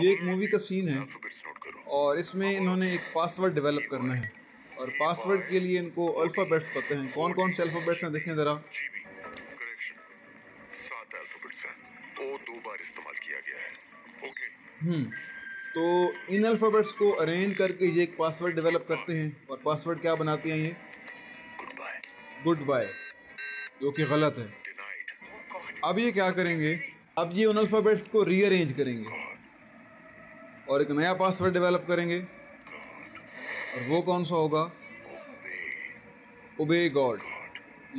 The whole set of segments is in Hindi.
ये एक मूवी का सीन है और इसमें इन्होंने एक पासवर्ड डेवलप करना है और पासवर्ड के लिए इनको अल्फ़ाबेट्स पते हैं कौन कौन से अल्फ़ाबेट्स हैं देखें ज़रा दो बार इस्तेमाल किया गया है ओके हम्म तो इन अल्फ़ाबेट्स को अरेंज करके ये एक पासवर्ड डेवलप करते हैं और पासवर्ड क्या बनाते हैं ये गुड बाय गुड बाय जो कि गलत है अब ये क्या करेंगे अब ये उन अल्फ़ाबेट्स को रीअरेंज करेंगे और एक नया पासवर्ड डेवलप करेंगे और वो कौन सा होगा ओबे गॉड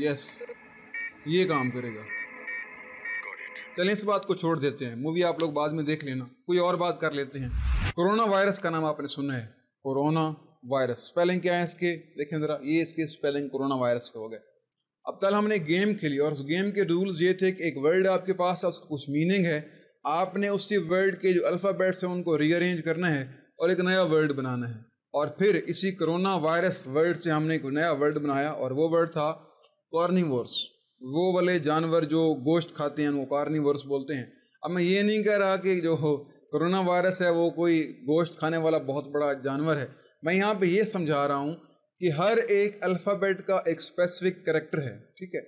यस ये काम करेगा चलिए इस बात को छोड़ देते हैं मूवी आप लोग बाद में देख लेना कोई और बात कर लेते हैं कोरोना वायरस का नाम आपने सुना है कोरोना वायरस स्पेलिंग क्या है इसके देखें ज़रा ये इसके स्पेलिंग कोरोना वायरस के हो गए अब कल हमने गेम खेली और उस गेम के रूल्स ये थे कि एक वर्ड आपके पास है उसका कुछ मीनिंग है आपने उसी वर्ड के जो अल्फ़ाबेट्स हैं उनको रीअरेंज करना है और एक नया वर्ड बनाना है और फिर इसी कोरोना वायरस वर्ड से हमने एक नया वर्ड बनाया और वो वर्ड था कॉर्निवर्स वो वाले जानवर जो गोश्त खाते हैं वो कॉर्निवर्स बोलते हैं अब मैं ये नहीं कह रहा कि जो कोरोना वायरस है वो कोई गोश्त खाने वाला बहुत बड़ा जानवर है मैं यहाँ पे ये समझा रहा हूँ कि हर एक अल्फ़ाबेट का एक स्पेसिफिक करेक्टर है ठीक है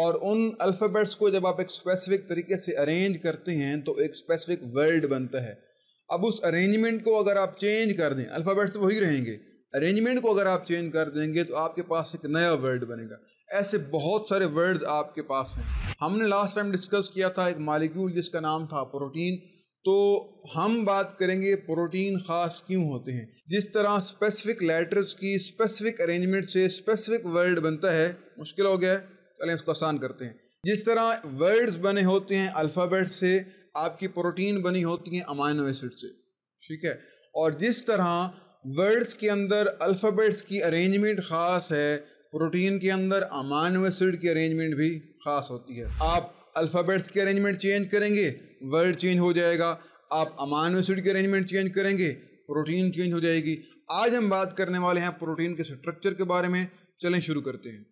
और उन अल्फ़ाबेट्स को जब आप एक स्पेसिफिक तरीके से अरेंज करते हैं तो एक स्पेसिफिक वर्ड बनता है अब उस अरेंजमेंट को अगर आप चेंज कर दें अल्फ़ाबेट्स वही रहेंगे अरेंजमेंट को अगर आप चेंज कर देंगे तो आपके पास एक नया वर्ड बनेगा ऐसे बहुत सारे वर्ड्स आपके पास हैं हमने लास्ट टाइम डिस्कस किया था एक मालिक्यूल जिसका नाम था प्रोटीन तो हम बात करेंगे प्रोटीन ख़ास क्यों होते हैं जिस तरह स्पेसिफिक लेटर्स की स्पेसिफिक अरेंजमेंट से स्पेसिफिक वर्ड बनता है मुश्किल हो गया है चलें इसको आसान करते हैं जिस तरह वर्ड्स बने होते हैं अल्फ़ाबेट से आपकी प्रोटीन बनी होती हैं अमाइनो एसिड से ठीक है और जिस तरह वर्ड्स के अंदर अल्फ़ाबेट्स की अरेंजमेंट ख़ास है प्रोटीन के अंदर अमाइनो एसिड की अरेंजमेंट भी ख़ास होती है आप अल्फ़ाबेट्स की अरेंजमेंट चेंज करेंगे वर्ड चेंज हो जाएगा आप अमाइनो एसिड की अरेंजमेंट चेंज करेंगे प्रोटीन चेंज हो जाएगी आज हम बात करने वाले हैं प्रोटीन के स्ट्रक्चर के बारे में चलें शुरू करते हैं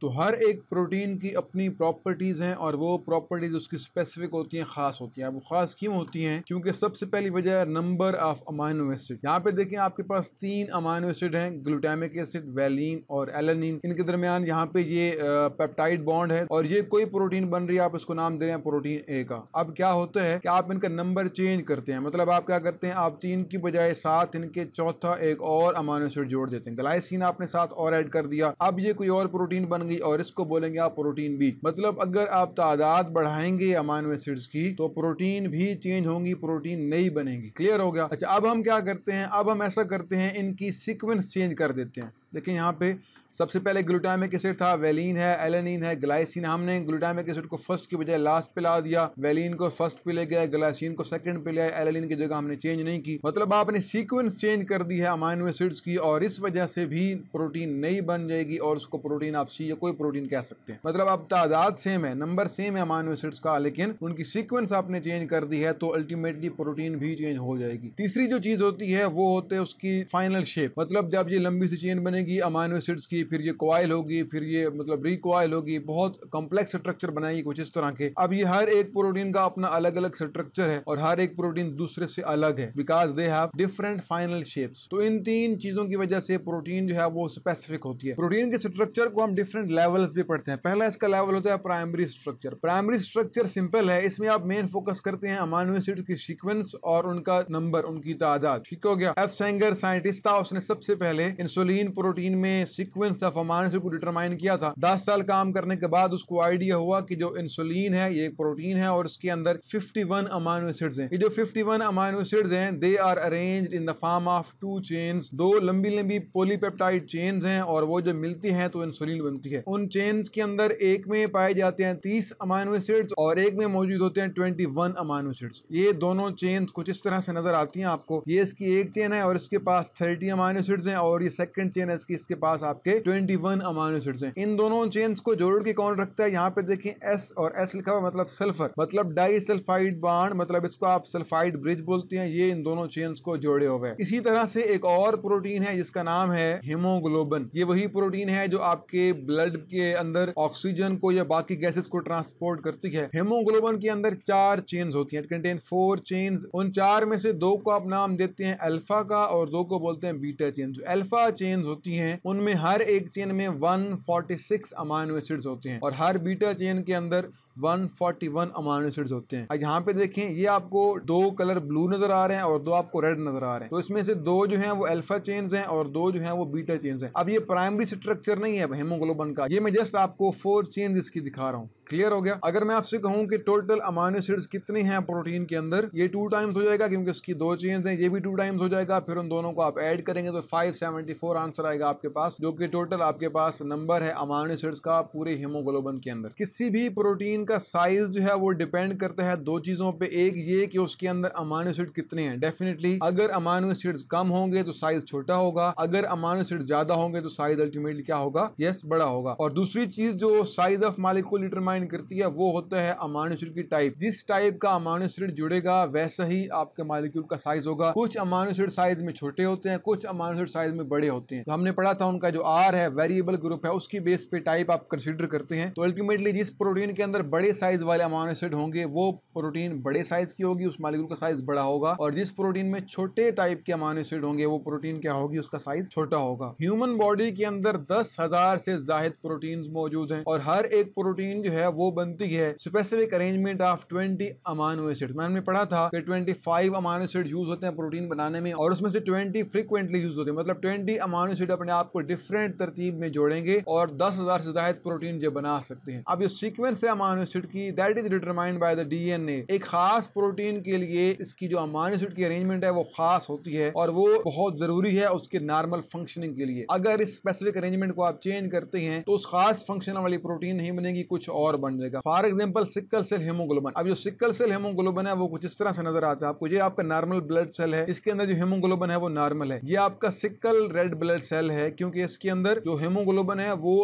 तो हर एक प्रोटीन की अपनी प्रॉपर्टीज़ हैं और वो प्रॉपर्टीज़ उसकी स्पेसिफिक होती हैं ख़ास होती हैं वो ख़ास क्यों होती हैं क्योंकि सबसे पहली वजह है नंबर ऑफ अमाइनो एसिड यहाँ पे देखें आपके पास तीन अमाइनो एसिड हैं ग्लूटामिक एसिड वैलिन और एलानिन इनके दरमियान यहाँ पे ये पेप्टाइड बॉन्ड है और ये कोई प्रोटीन बन रही है आप इसको नाम दे रहे हैं प्रोटीन ए का अब क्या होता है कि आप इनका नंबर चेंज करते हैं मतलब आप क्या करते हैं आप तीन की बजाय सात इनके चौथा एक और अमाइनो एसिड जोड़ देते हैं ग्लाइसिन आपने साथ और एड कर दिया अब ये कोई और प्रोटीन बन होंगे और इसको बोलेंगे आप प्रोटीन भी मतलब अगर आप तादाद बढ़ाएंगे अमानो एसिड्स की तो प्रोटीन भी चेंज होंगी प्रोटीन नहीं बनेगी क्लियर हो गया अच्छा अब हम क्या करते हैं अब हम ऐसा करते हैं इनकी सिक्वेंस चेंज कर देते हैं देखिए यहाँ पे सबसे पहले ग्लूटामिक एसिड था वेलिन है एलेनिन है ग्लाइसिन हमने ग्लूटामिक एसिड को फर्स्ट की बजाय लास्ट पे ला दिया वेलिन को फर्स्ट पे ले गया ग्लाइसिन को सेकंड पे लिया एलेनिन की जगह हमने चेंज नहीं की मतलब आपने सीक्वेंस चेंज कर दी है अमाइनो एसिड्स की और इस वजह से भी प्रोटीन नहीं बन जाएगी और उसको प्रोटीन आप सी या कोई प्रोटीन कह सकते हैं मतलब आप तादाद सेम है नंबर सेम है अमाइनो एसिड्स का लेकिन उनकी सीक्वेंस आपने चेंज कर दी है तो अल्टीमेटली प्रोटीन भी चेंज हो जाएगी तीसरी जो चीज होती है वो होते उसकी फाइनल शेप मतलब जब ये लंबी सी चेन बने बनेगी अमाइनो एसिड्स की फिर ये क्वाइल होगी फिर ये मतलब रिकॉयल होगी बहुत कॉम्प्लेक्स स्ट्रक्चर बनाएगी कुछ इस तरह के अब ये हर एक प्रोटीन का अपना अलग अलग स्ट्रक्चर है और हर एक प्रोटीन दूसरे से अलग है because they have different final shapes तो इन तीन चीजों की वजह से प्रोटीन जो है वो स्पेसिफिक होती है प्रोटीन के स्ट्रक्चर को हम डिफरेंट लेवल्स भी पढ़ते हैं पहला इसका लेवल होता है primary structure primary structure simple है इसमें आप मेन फोकस करते हैं अमानो एसिड की सीक्वेंस और उनका नंबर उनकी तादाद ठीक हो गया एफ सेंगर साइंटिस्ट था उसने सबसे पहले इंसुलिन प्रोटीन प्रोटीन में सिक्वेंस या फॉर्मालिन को डिटरमाइन किया था दस साल काम करने के बाद उसको आइडिया हुआ कि जो इंसुलिन है ये एक प्रोटीन है और इसके अंदर 51 अमाइनो एसिड्स हैं ये जो 51 अमाइनो एसिड्स हैं they are arranged in the form of two chains दो लंबी लंबी पोलीपेप्टाइड चेन्स हैं और वो जो मिलती हैं तो इंसुलिन बनती है उन चेन्स के अंदर एक में पाए जाते हैं तीस अमाइनो एसिड्स और एक में मौजूद होते हैं ट्वेंटी वन अमाइनो एसिड्स ये दोनों चेन कुछ इस तरह से नजर आती है आपको ये इसकी एक चेन है और इसके पास थर्टी अमाइनो एसिड्स हैं और ये सेकंड चेन है है कि इसके पास आपके ट्वेंटी वन अमानो एसिड्स हैं इन दोनों चेन्स को जोड़ के कौन रखता है यहाँ पे देखिए एस और एस लिखा हुआ मतलब सल्फर मतलब डाई सल्फाइड बाड मतलब इसको आप सल्फाइड ब्रिज बोलते हैं ये इन दोनों चेन्स को जोड़े हुए इसी तरह से एक और प्रोटीन है जिसका नाम है हिमोग्लोबन ये वही प्रोटीन है जो आपके ब्लड के अंदर ऑक्सीजन को या बाकी गैसेस को ट्रांसपोर्ट करती है हेमोग्लोबन के अंदर चार चेन्स होती हैं कंटेन फोर चेन्स उन चार में से दो को आप नाम देते हैं अल्फा का और दो को बोलते हैं बीटा चेन्स अल्फा चेन्स होती होती हैं उनमें हर एक चेन में 146 अमाइनो एसिड्स होते हैं और हर बीटा चेन के अंदर 141 अमानो एसिड्स होते हैं यहाँ पे देखें ये आपको दो कलर ब्लू नजर आ रहे हैं और दो आपको रेड नजर आ रहे हैं तो इसमें से दो जो है वो अल्फा चेन्स हैं और दो जो है वो बीटा चेन्स हैं अब ये प्राइमरी स्ट्रक्चर नहीं है हेमोग्लोबन का ये मैं जस्ट आपको फोर चेन्स इसकी दिखा रहा हूँ क्लियर हो गया अगर मैं आपसे कहूँ कि टोटल अमानो एसिड्स कितने हैं प्रोटीन के अंदर ये टू टाइम्स हो जाएगा क्योंकि इसकी दो चेन्स हैं ये भी टू टाइम्स हो जाएगा फिर उन दोनों को आप ऐड करेंगे तो 574 आंसर आएगा आपके पास जो कि टोटल आपके पास नंबर है अमानो एसिड्स का पूरे हीमोग्लोबन के अंदर किसी भी प्रोटीन इनका साइज जो है वो डिपेंड करता है दो चीज़ों पे एक ये कि उसके अंदर अमानो एसिड कितने हैं डेफिनेटली अगर अमानो एसिड कम होंगे तो साइज छोटा होगा अगर अमानो एसिड ज्यादा होंगे तो साइज अल्टीमेटली क्या होगा यस yes, बड़ा होगा और दूसरी चीज जो साइज ऑफ मालिक डिटरमाइन करती है वो होता है अमानो एसिड की टाइप जिस टाइप का अमानो एसिड जुड़ेगा वैसा ही आपके मालिक्यूल का साइज होगा कुछ अमानो एसिड साइज में छोटे होते हैं कुछ अमानो एसिड साइज में बड़े होते हैं तो हमने पढ़ा था उनका जो आर है वेरिएबल ग्रुप है उसकी बेस पे टाइप आप कंसिडर करते हैं तो अल्टीमेटली जिस प्रोटीन के अंदर बड़े साइज वाले अमानो एसिड होंगे वो प्रोटीन बड़े साइज की होगी उस मालिक्यूल का साइज बड़ा होगा और जिस प्रोटीन में छोटे टाइप के अमानो एसिड होंगे वो प्रोटीन क्या होगी उसका साइज छोटा होगा ह्यूमन बॉडी के अंदर दस हजार से जायद प्रोटीन मौजूद है और हर एक प्रोटीन जो है वो बनती है specific arrangement of twenty amino acid मैंने पढ़ा था कि twenty five amino acid use होते हैं प्रोटीन बनाने में और उसमें से ट्वेंटी फ्रिक्वेंटली यूज होते हैं मतलब ट्वेंटी अमानो एसिड अपने आप को डिफरेंट तरतीब में जोड़ेंगे और दस हजार से जायद प्रोटीन जो बना सकते हैं अब ये सीक्वेंस है अमानो एसिड की that is determined by the DNA एक खास प्रोटीन के लिए इसकी जो अमाइनो एसिड की अरेंजमेंट है वो खास होती है और वो बहुत जरूरी है उसके नॉर्मल फंक्शनिंग के लिए अगर इस स्पेसिफिक अरेंजमेंट को आप चेंज करते हैं तो उस खास फंक्शन वाली प्रोटीन नहीं बनेगी कुछ और बन जाएगा for example sickle cell haemoglobin अब जो सिक्कल सेल हेमोग्लोबन है वो कुछ इस तरह से नजर आता है आपको ये आपका नॉर्मल ब्लड सेल है इसके अंदर जो हेमोग्लोबन है वो नॉर्मल है ये आपका सिक्कल रेड ब्लड सेल है क्योंकि इसके अंदर जो हेमोग्लोबन है वो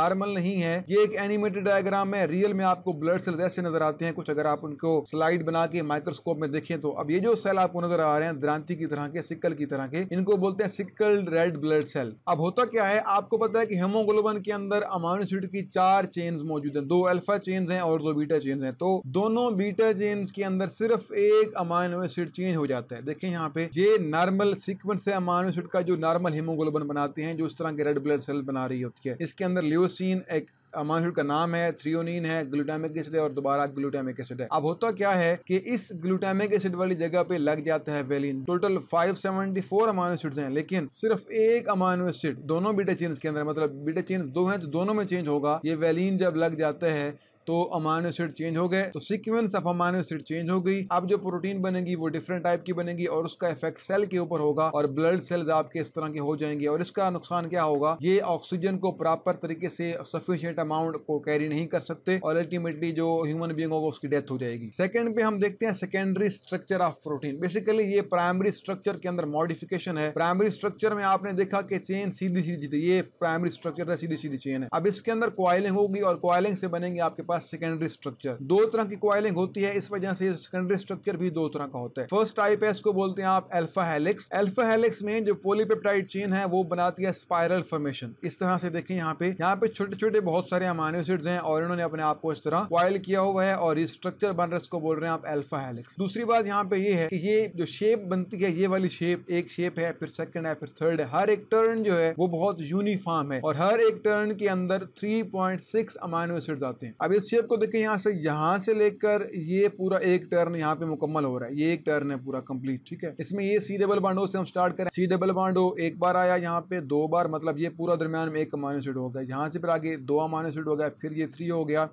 नॉर्मल नहीं है ये एक एनिमेटेड डायग्राम है रियल में आप आपको ब्लड सेल जैसे नजर आते हैं कुछ अगर आप उनको स्लाइड बना के माइक्रोस्कोप में देखें तो अब ये जो सेल आपको नजर आ रहे हैं द्रांति की तरह के सिक्कल की तरह के इनको बोलते हैं सिक्कल रेड ब्लड सेल अब होता क्या है आपको पता है कि हेमोग्लोबन के अंदर अमानुसिड की चार चेन मौजूद है दो अल्फा चेन है और दो बीटा चेन है तो दोनों बीटा चेन के अंदर सिर्फ एक अमाइनो एसिड चेंज हो जाता है देखें यहाँ पे ये नॉर्मल सिक्वेंस है अमाइनो एसिड का जो नॉर्मल हेमोग्लोबन बनाते हैं जो इस तरह के रेड ब्लड सेल बना रही होती है इसके अंदर लियोसिन एक अमाइड का नाम है थ्रियोनिन है ग्लूटामिक एसिड है और दोबारा ग्लूटामिक एसिड है अब होता क्या है कि इस ग्लूटामिक एसिड वाली जगह पे लग जाता है वेलिन टोटल 574 अमाइनो एसिड है लेकिन सिर्फ एक अमाइनो एसिड दोनों बीटा चेन्स के अंदर मतलब बीटा चेन्स दो हैं तो दोनों में चेंज होगा ये वेलिन जब लग जाता है तो अमानो एसिड चेंज हो गए तो sequence of amino acid change हो गई अब जो प्रोटीन बनेगी वो डिफरेंट टाइप की बनेगी और उसका इफेक्ट सेल के ऊपर होगा और ब्लड सेल्स आपके इस तरह के हो जाएंगे और इसका नुकसान क्या होगा ये ऑक्सीजन को प्रॉपर तरीके से सफिशियंट अमाउंट को कैरी नहीं कर सकते और अल्टीमेटली जो ह्यूमन बींग होगा उसकी डेथ हो जाएगी सेकेंड पे हम देखते हैं secondary structure of protein basically ये प्राइमरी स्ट्रक्चर के अंदर मॉडिफिकेशन है प्राइमरी स्ट्रक्चर में आपने देखा कि चेन सीधी सीधी ये प्राइमरी स्ट्रक्चर था सीधी सीधी चेन है अब इसके अंदर क्वाइलिंग होगी और क्वाइलिंग से बनेंगे आपके पास पास सेकेंडरी स्ट्रक्चर दो तरह की क्वाइलिंग होती है इस वजह से सेकेंडरी स्ट्रक्चर भी दो तरह का होता है फर्स्ट टाइप है इसको बोलते हैं आप एल्फा हेलिक्स एल्फा हेलिक्स में जो पोलिपेप्टाइड चेन है वो बनाती है स्पायरल फॉर्मेशन इस तरह से देखें यहाँ पे यहाँ पे छोटे छोटे बहुत सारे अमानो एसिड्स हैं और इन्होंने अपने आप को इस तरह क्वाइल किया हुआ है और ये स्ट्रक्चर बन रहा है इसको बोल रहे हैं आप एल्फा हेलिक्स दूसरी बात यहाँ पे ये है कि ये जो शेप बनती है ये वाली शेप एक शेप है फिर सेकंड है फिर थर्ड है हर एक टर्न जो है वो बहुत यूनिफॉर्म है और हर एक टर्न के अंदर 3.6 अमाइनो एसिड्स आते हैं अब इस शेप को देखें यहाँ से यहाँ से लेकर ये पूरा एक टर्न यहाँ पे मुकम्मल हो रहा है ये एक टर्न है पूरा कंप्लीट ठीक है इसमें ये सी डबल बांडो से हम स्टार्ट करें सी डबल बांडो एक बार आया यहाँ पे दो बार मतलब ये पूरा दरमियान में एक अमाइनोसिड हो गया यहाँ से फिर आगे दो अमाइनोसिड हो गया फिर ये थ्री हो गया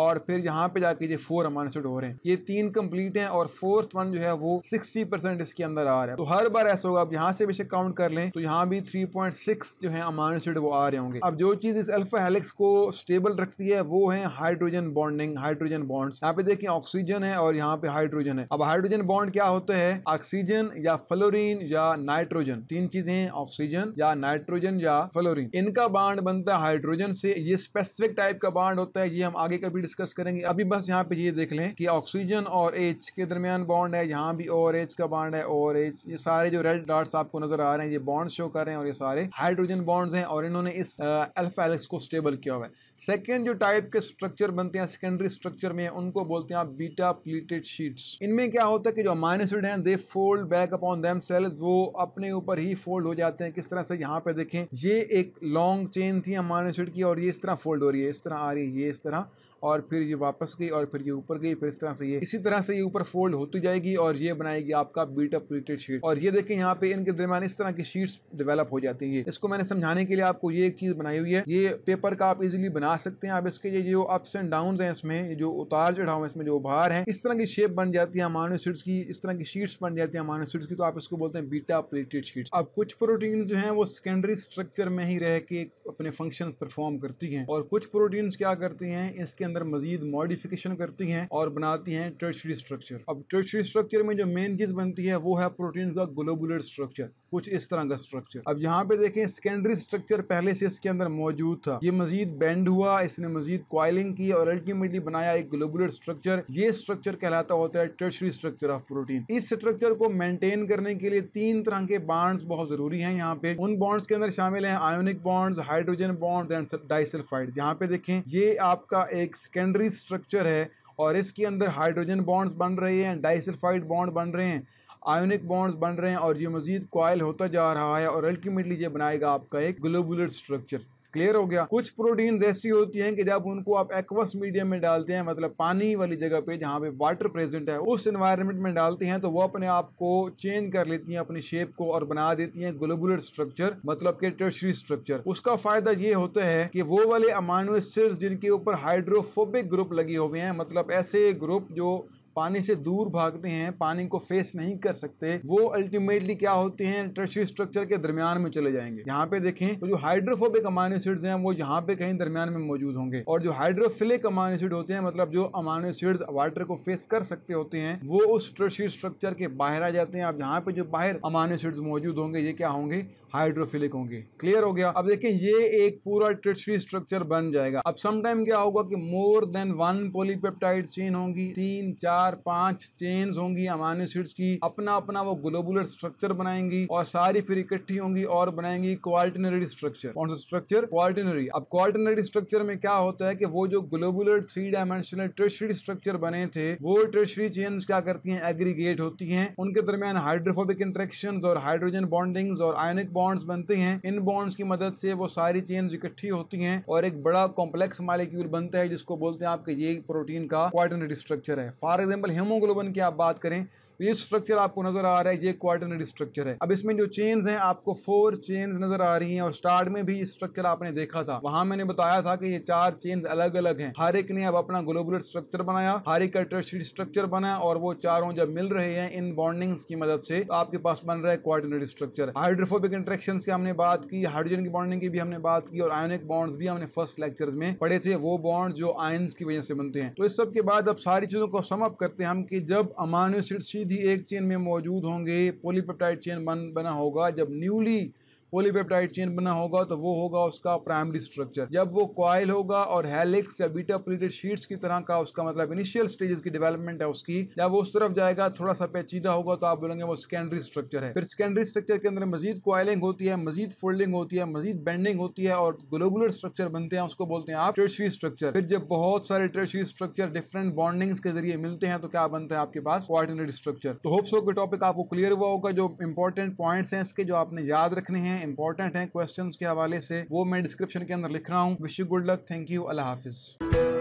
और फिर यहाँ पे जाके ये फोर अमानसड हो रहे हैं ये तीन कंप्लीट हैं और फोर्थ वन जो है वो 60 परसेंट इसके अंदर आ रहा है तो हर बार ऐसा होगा अब यहाँ से बेशक काउंट कर लें तो यहाँ भी 3.6 जो है अमानसड वो आ रहे होंगे अब जो चीज़ इस अल्फा हेलिक्स को स्टेबल रखती है वो है हाइड्रोजन बॉन्डिंग हाइड्रोजन बॉन्ड यहाँ पे देखिए ऑक्सीजन है और यहाँ पे हाइड्रोजन है अब हाइड्रोजन बॉन्ड क्या होता है ऑक्सीजन या फ्लोरिन या नाइट्रोजन तीन चीजें ऑक्सीजन या नाइट्रोजन या फ्लोरिन इनका बाड बनता है हाइड्रोजन से ये स्पेसिफिक टाइप का बांड होता है ये हम आगे कभी भी डिस्कस करेंगे अभी बस यहाँ पे ये देख लें कि ऑक्सीजन और एच के दरमियान बॉन्ड है यहाँ भी और एच का बॉन्ड है और एच ये सारे जो रेड डार्ट्स आपको नजर आ रहे हैं ये बॉन्ड शो कर रहे हैं और ये सारे हाइड्रोजन बॉन्ड्स हैं और इन्होंने इस अल्फा को स्टेबल किया हुआ है सेकेंड जो टाइप के स्ट्रक्चर बनते हैं सेकेंडरी स्ट्रक्चर में उनको बोलते हैं बीटा प्लीटेड शीट्स इनमें क्या होता है कि जो अमाइन एसिड हैं they fold back upon themselves वो अपने ऊपर ही फोल्ड हो जाते हैं किस तरह से यहाँ पे देखें ये एक लॉन्ग चेन थी अमाइन की और ये इस तरह फोल्ड हो रही है इस तरह आ रही है ये इस तरह और और फिर ये वापस गई और फिर ये ऊपर गई फिर इस तरह से ये इसी तरह से ये ऊपर फोल्ड होती जाएगी और ये बनाएगी आपका बीट अप प्लेटेड शीट और ये देखें यहाँ पे इनके दरमियान इस तरह की शीट्स डेवलप हो जाती है इसको मैंने समझाने के लिए आपको ये एक चीज़ बनाई हुई है ये पेपर का आप इजिली बना सकते हैं आप इसके ये जो अप्स एंड डाउन है इसमें जो उतार चढ़ाव है इसमें जो उभार है इस तरह की शेप बन जाती है अमानो शीट्स की इस तरह की शीट्स बन जाती है अमानो शीट्स की तो आप इसको बोलते हैं बीटा प्लेटेड शीट अब कुछ प्रोटीन जो है वो सेकेंडरी स्ट्रक्चर में ही रह के अपने फंक्शन परफॉर्म करती है और कुछ प्रोटीन क्या करती है इसके अंदर अंदर मजीद मॉडिफिकेशन करती हैं और बनाती हैं टर्शरी स्ट्रक्चर अब टर्शरी स्ट्रक्चर में जो मेन चीज़ बनती है वो है प्रोटीन का ग्लोबुलर स्ट्रक्चर कुछ इस तरह का स्ट्रक्चर अब यहाँ पे देखें सेकेंडरी स्ट्रक्चर पहले से इसके अंदर मौजूद था ये मजीद बेंड हुआ इसने मजीद क्वाइलिंग की और अल्टीमेटली बनाया एक ग्लोबुलर स्ट्रक्चर ये स्ट्रक्चर कहलाता होता है टर्शरी स्ट्रक्चर ऑफ प्रोटीन इस स्ट्रक्चर को मेंटेन करने के लिए तीन तरह के बॉन्ड्स बहुत जरूरी हैं यहाँ पे उन बॉन्ड्स के अंदर शामिल हैं ionic bonds hydrogen bond and disulphide यहाँ पे देखें ये आपका एक सेकेंडरी स्ट्रक्चर है और इसके अंदर हाइड्रोजन बॉन्ड्स बन रहे हैं डाइसल्फाइड बॉन्ड बन रहे हैं आयोनिक बॉन्ड्स बन रहे हैं और ये मजीद कॉयल होता जा रहा है और अल्टीमेटली ये बनाएगा आपका एक ग्लोबुलर स्ट्रक्चर क्लियर हो गया कुछ प्रोटीन्स ऐसी होती हैं कि जब उनको आप एक्वस मीडियम में डालते हैं मतलब पानी वाली जगह पे जहाँ पे वाटर प्रेजेंट है उस एनवायरनमेंट में डालते हैं तो वो अपने आप को चेंज कर लेती हैं अपनी शेप को और बना देती हैं ग्लोबुलर स्ट्रक्चर मतलब के टर्शरी स्ट्रक्चर उसका फायदा ये होता है कि वो वाले अमानो जिनके ऊपर हाइड्रोफोबिक ग्रुप लगे हुए हैं मतलब ऐसे ग्रुप जो पानी से दूर भागते हैं पानी को फेस नहीं कर सकते वो अल्टीमेटली क्या होते हैं टर्शरी स्ट्रक्चर के दरमियान में चले जाएंगे यहाँ पे देखें तो जो हाइड्रोफोबिक अमानो एसिड्स हैं वो यहाँ पे कहीं दरमियान में मौजूद होंगे और जो हाइड्रोफिलिक अमानो एसिड होते हैं मतलब जो अमानो एसिड्स वाटर को फेस कर सकते होते हैं वो उस टर्शरी स्ट्रक्चर के बाहर आ जाते हैं अब यहाँ पे जो बाहर अमानो एसिड्स मौजूद होंगे ये क्या होंगे हाइड्रोफिलिक होंगे क्लियर हो गया अब देखें ये एक पूरा टर्शरी स्ट्रक्चर बन जाएगा अब समटाइम क्या होगा कि more than one polypeptide chain होंगी तीन चार चार पांच चेन होंगी अमानो सीड्स की अपना अपना वो ग्लोबुलर स्ट्रक्चर बनाएंगी और सारी फिर इकट्ठी होंगी और बनाएंगी क्वार्टनरी स्ट्रक्चर कौन सा स्ट्रक्चर क्वार्टनरी अब क्वार्टनरी स्ट्रक्चर में क्या होता है कि वो जो globular three dimensional tertiary structure बने थे वो ट्रेशरी चेन क्या करती हैं एग्रीगेट होती हैं उनके दरमियान हाइड्रोफोबिक इंट्रेक्शन और हाइड्रोजन बॉन्डिंग्स और आयनिक बॉन्ड्स बनते हैं इन बॉन्ड्स की मदद से वो सारी चेन इकट्ठी होती हैं और एक बड़ा कॉम्प्लेक्स मालिक्यूल बनता है जिसको बोलते हैं आपके ये प्रोटीन का क्वार्टनरी स्ट्रक्चर है फॉर एग्जाम्पल हीमोग्लोबन की आप बात करें तो ये स्ट्रक्चर आपको नजर आ रहा है ये क्वार्टनरी स्ट्रक्चर है अब इसमें जो चेन्स हैं आपको फोर चेन्स नजर आ रही हैं और स्टार्ट में भी स्ट्रक्चर आपने देखा था वहां मैंने बताया था कि ये चार चेन्स अलग अलग हैं हर एक ने अब अपना ग्लोबुलर स्ट्रक्चर बनाया हर एक स्ट्रक्चर बनाया और वो चारों जब मिल रहे हैं इन बॉन्डिंग की मदद से तो आपके पास बन रहा है क्वार्टनरी स्ट्रक्चर हाइड्रोफोबिक इंट्रेक्शन की हमने बात की हाइड्रोजन की बॉन्डिंग की भी हमने बात की और आयोनिक बॉन्ड्स भी हमने फर्स्ट लेक्चर में पढ़े थे वो बॉन्ड जो आयन की वजह से बनते हैं तो इस सब के बाद अब सारी चीजों को समअप करते हैं हम कि जब अमानो सीधी जी एक चेन में मौजूद होंगे पोलीपेप्टाइड चेन बन बना होगा जब न्यूली पोलीपेप्टाइड चेन बना होगा तो वो होगा उसका प्राइमरी स्ट्रक्चर जब वो क्वाइल होगा और हेलिक्स या बीटा प्लेटेड शीट्स की तरह का उसका मतलब इनिशियल स्टेजेस की डेवलपमेंट है उसकी जब वो उस तरफ जाएगा थोड़ा सा पेचीदा होगा तो आप बोलेंगे वो सेकेंडरी स्ट्रक्चर है फिर सेकेंडरी स्ट्रक्चर के अंदर मजीद क्वाइलिंग होती है मजीद फोल्डिंग होती है मजीद बेंडिंग होती है और ग्लोबुलर स्ट्रक्चर बनते हैं उसको बोलते हैं आप ट्रेशरी स्ट्रक्चर फिर जब बहुत सारे ट्रेशरी स्ट्रक्चर डिफरेंट बॉन्डिंग्स के जरिए मिलते हैं तो क्या बनते हैं आपके पास कोऑर्डिनेटेड स्ट्रक्चर तो होप्स हो टॉपिक आपको क्लियर हुआ होगा जो इंपॉर्टेंट पॉइंट्स हैं इसके जो आपने याद रखने हैं इंपॉर्टेंट हैं क्वेश्चन के हवाले से वो मैं डिस्क्रिप्शन के अंदर लिख रहा हूँ wish you good luck thank you अल्लाह हाफिज़